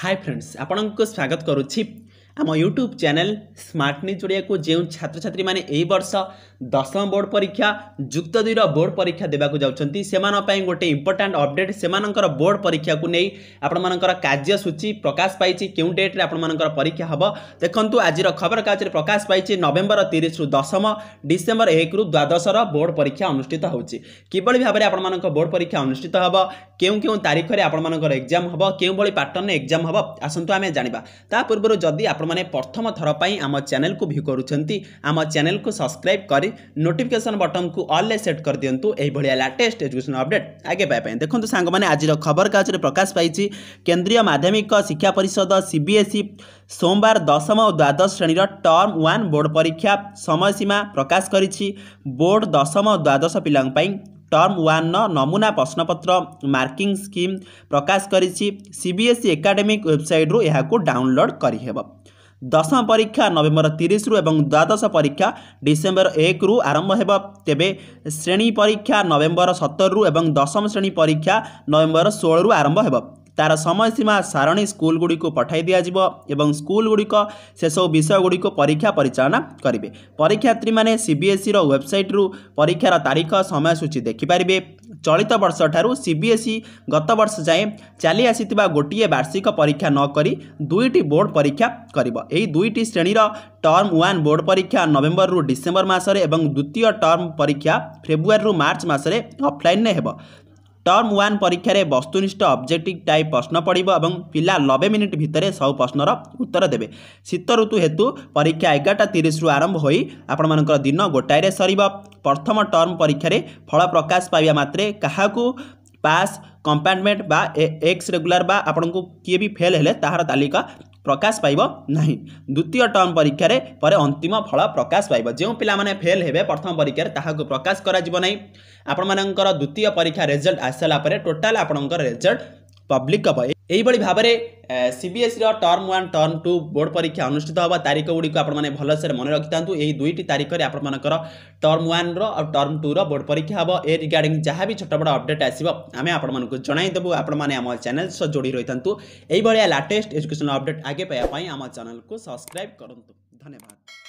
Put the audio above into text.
high friends ଆପଣଙ୍କୁ ସ୍ୱାଗତ କରୁଛି ଆମ ୟୁଟ୍ୟୁବ୍ ଚ୍ୟାନେଲ୍ ସ୍ମାର୍ଟ ନ୍ୟୁଜ୍ ଓଡ଼ିଆକୁ ଯେଉଁ ଛାତ୍ରଛାତ୍ରୀମାନେ ଏହି ବର୍ଷ ଦଶମ ବୋର୍ଡ଼ ପରୀକ୍ଷା ଯୁକ୍ତ ଦୁଇର ବୋର୍ଡ଼ ପରୀକ୍ଷା ଦେବାକୁ ଯାଉଛନ୍ତି ସେମାନଙ୍କ ପାଇଁ ଗୋଟେ ଇମ୍ପୋର୍ଟାଣ୍ଟ ଅପଡ଼େଟ୍ ସେମାନଙ୍କର ବୋର୍ଡ଼ ପରୀକ୍ଷାକୁ ନେଇ ଆପଣମାନଙ୍କର କାର୍ଯ୍ୟସୂଚୀ ପ୍ରକାଶ ପାଇଛି କେଉଁ ଡେଟ୍ରେ ଆପଣମାନଙ୍କର ପରୀକ୍ଷା ହେବ ଦେଖନ୍ତୁ ଆଜିର ଖବରକାଗଜରେ ପ୍ରକାଶ ପାଇଛି ନଭେମ୍ବର ତିରିଶରୁ ଦଶମ ଡିସେମ୍ବର ଏକରୁ ଦ୍ୱାଦଶର ବୋର୍ଡ଼ ପରୀକ୍ଷା ଅନୁଷ୍ଠିତ ହେଉଛି କିଭଳି ଭାବରେ ଆପଣମାନଙ୍କ ବୋର୍ଡ଼ ପରୀକ୍ଷା ଅନୁଷ୍ଠିତ ହେବ କେଉଁ କେଉଁ ତାରିଖରେ ଆପଣମାନଙ୍କର ଏକ୍ଜାମ୍ ହେବ କେଉଁଭଳି ପାଟର୍ନରେ ଏକ୍ଜାମ୍ ହେବ ଆସନ୍ତୁ ଆମେ ଜାଣିବା ତା ପୂର୍ବରୁ ଯଦି ଆପଣ ଆପଣମାନେ ପ୍ରଥମ ଥର ପାଇଁ ଆମ ଚ୍ୟାନେଲକୁ ଭ୍ୟୁ କରୁଛନ୍ତି ଆମ ଚ୍ୟାନେଲକୁ ସବସ୍କ୍ରାଇବ୍ କରି ନୋଟିଫିକେସନ୍ ବଟନ୍କୁ ଅଲ୍ରେ ସେଟ୍ କରିଦିଅନ୍ତୁ ଏହିଭଳିଆ ଲାଟେଷ୍ଟ ଏଜୁକେସନ୍ ଅପଡେଟ୍ ଆଗେ ପାଇବା ପାଇଁ ଦେଖନ୍ତୁ ସାଙ୍ଗମାନେ ଆଜିର ଖବରକାଗଜରେ ପ୍ରକାଶ ପାଇଛି କେନ୍ଦ୍ରୀୟ ମାଧ୍ୟମିକ ଶିକ୍ଷା ପରିଷଦ ସିବିଏସ୍ଇ ସୋମବାର ଦଶମ ଓ ଦ୍ୱାଦଶ ଶ୍ରେଣୀର ଟର୍ମ ୱାନ୍ ବୋର୍ଡ଼ ପରୀକ୍ଷା ସମୟସୀମା ପ୍ରକାଶ କରିଛି ବୋର୍ଡ଼ ଦଶମ ଓ ଦ୍ୱାଦଶ ପିଲାଙ୍କ ପାଇଁ ଟର୍ମ ୱାନ୍ର ନମୁନା ପ୍ରଶ୍ନପତ୍ର ମାର୍କିଂ ସ୍କିମ୍ ପ୍ରକାଶ କରିଛି ସିବିଏସ୍ଇ ଏକାଡେମିକ୍ ୱେବସାଇଟ୍ରୁ ଏହାକୁ ଡାଉନଲୋଡ୍ କରିହେବ दसम परीक्षा नभेम्बर तिरि द्वादश परीक्षा डिसेम्बर एक आरम्भ तेबे श्रेणी परीक्षा नभेम्बर सतरु दसम श्रेणी परीक्षा नभेम्बर षोह्रु आरम्भ तार समय सीमा सारणी स्कूल गुड़ी को पठाई स्कुल गुडिक पठाइदिनु स्कुल गुडिक सेसबु विषय गुड़ी को परीक्षा परिचालना परीक्षात्री मे सिएसई वेबसाइट रु परीक्षा र तारिख समयसूची देखिपारे चलित वर्ष ठुलो सिबिएसई गत वर्ष जाँ चालि आसिति गोटे वार्षिक परीक्षा नक दुईटी बोर्ड परीक्षा गरेर यो दुईटी श्रेणी र टर्म वान् बोर्ड परीक्षा रु डिसेम्बर मासर द्वितीय टर्म परीक्षा फेब्रुअरी मर्च मासे अफल ଟର୍ମ ୱାନ୍ ପରୀକ୍ଷାରେ ବସ୍ତୁନିଷ୍ଠ ଅବଜେକ୍ଟିଭ୍ ଟାଇପ୍ ପ୍ରଶ୍ନ ପଡ଼ିବ ଏବଂ ପିଲା ନବେ ମିନିଟ୍ ଭିତରେ ସବୁ ପ୍ରଶ୍ନର ଉତ୍ତର ଦେବେ ଶୀତ ଋତୁ ହେତୁ ପରୀକ୍ଷା ଏଗାରଟା ତିରିଶରୁ ଆରମ୍ଭ ହୋଇ ଆପଣମାନଙ୍କର ଦିନ ଗୋଟାଏରେ ସରିବ ପ୍ରଥମ ଟର୍ମ ପରୀକ୍ଷାରେ ଫଳ ପ୍ରକାଶ ପାଇବା ମାତ୍ରେ କାହାକୁ ପାସ୍ କମ୍ପାର୍ଟମେଣ୍ଟ ବା ଏକ୍ସ ରେଗୁଲାର ବା ଆପଣଙ୍କୁ କିଏ ବି ଫେଲ୍ ହେଲେ ତାହାର ତାଲିକା প্রকাশ পাইব না দ্বিতীয় টর্ম পরীক্ষার পরে অন্তিম ফল প্রকাশ পাইব যে পিলামানে ফেল হবে প্রথম পরীক্ষার তাহাকে প্রকাশ করা যাব না আপনার দ্বিতীয় পরীক্ষা রেজল্ট আসিসারা পরে টোটাল আপনার রেজল্ট পব্লিক হব এইভাবে ভাবে সিবিএসইর term one term two board পরীক্ষা অনুষ্ঠিত হওয়া তারিখ গুড়ি আপনার ভালসে মনে রাখি এই দুইটি তারিখে আপনার টর্ম ওয়ান আ টর্ম টুর বোর্ড পরীক্ষা হব এ রিগার্ডিং যা ছোট বড় অপডেট আসব আমি আপনার জনাই দেবু আপনার আমার চ্যানেল সহ যোড়ি রয়ে রয়েছে এইভাবে লাটেস্ট এজুকেশন অপডেট আগে পাওয়া আমার চ্যানেল সবসক্রাইব করতু ধন্যবাদ